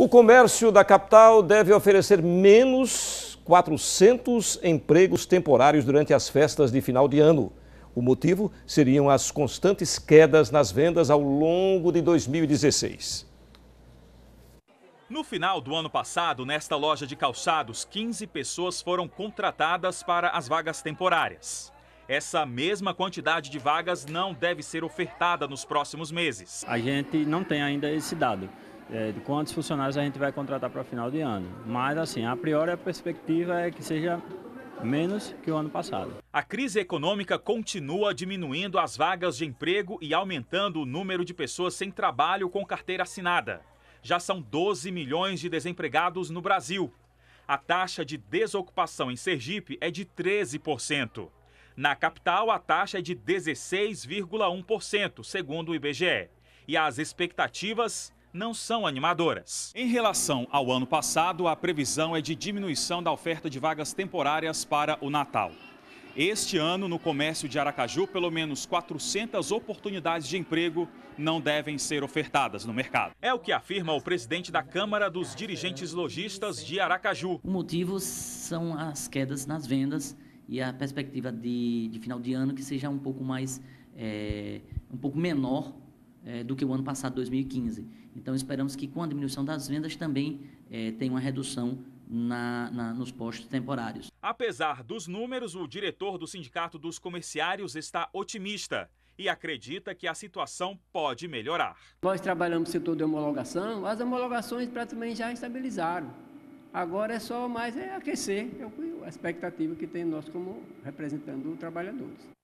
O comércio da capital deve oferecer menos 400 empregos temporários durante as festas de final de ano. O motivo seriam as constantes quedas nas vendas ao longo de 2016. No final do ano passado, nesta loja de calçados, 15 pessoas foram contratadas para as vagas temporárias. Essa mesma quantidade de vagas não deve ser ofertada nos próximos meses. A gente não tem ainda esse dado é, de quantos funcionários a gente vai contratar para final de ano. Mas, assim, a priori a perspectiva é que seja menos que o ano passado. A crise econômica continua diminuindo as vagas de emprego e aumentando o número de pessoas sem trabalho com carteira assinada. Já são 12 milhões de desempregados no Brasil. A taxa de desocupação em Sergipe é de 13%. Na capital, a taxa é de 16,1%, segundo o IBGE. E as expectativas não são animadoras. Em relação ao ano passado, a previsão é de diminuição da oferta de vagas temporárias para o Natal. Este ano, no comércio de Aracaju, pelo menos 400 oportunidades de emprego não devem ser ofertadas no mercado. É o que afirma o presidente da Câmara dos Dirigentes Logistas de Aracaju. O motivo são as quedas nas vendas e a perspectiva de, de final de ano que seja um pouco mais, é, um pouco menor é, do que o ano passado, 2015. Então, esperamos que com a diminuição das vendas também é, tenha uma redução na, na, nos postos temporários. Apesar dos números, o diretor do Sindicato dos Comerciários está otimista e acredita que a situação pode melhorar. Nós trabalhamos no setor de homologação, as homologações praticamente já estabilizaram. Agora é só mais é aquecer é a expectativa que tem nós como representando os trabalhadores.